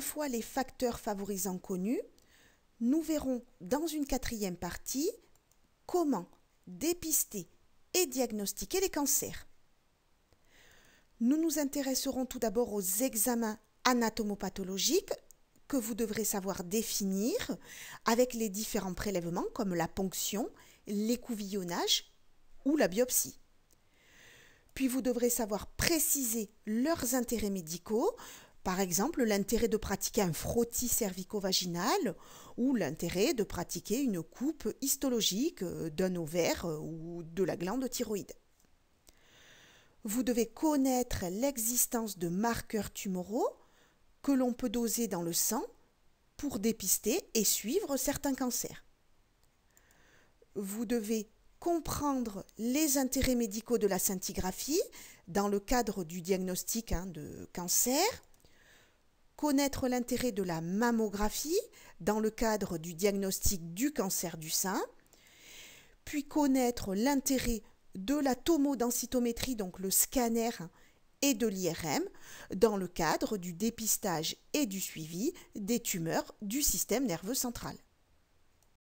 fois les facteurs favorisants connus, nous verrons dans une quatrième partie comment dépister et diagnostiquer les cancers. Nous nous intéresserons tout d'abord aux examens anatomopathologiques que vous devrez savoir définir avec les différents prélèvements comme la ponction, l'écouvillonnage ou la biopsie. Puis vous devrez savoir préciser leurs intérêts médicaux, par exemple, l'intérêt de pratiquer un frottis cervico-vaginal ou l'intérêt de pratiquer une coupe histologique euh, d'un ovaire euh, ou de la glande thyroïde. Vous devez connaître l'existence de marqueurs tumoraux que l'on peut doser dans le sang pour dépister et suivre certains cancers. Vous devez comprendre les intérêts médicaux de la scintigraphie dans le cadre du diagnostic hein, de cancer connaître l'intérêt de la mammographie dans le cadre du diagnostic du cancer du sein, puis connaître l'intérêt de la tomodensitométrie, donc le scanner, et de l'IRM dans le cadre du dépistage et du suivi des tumeurs du système nerveux central.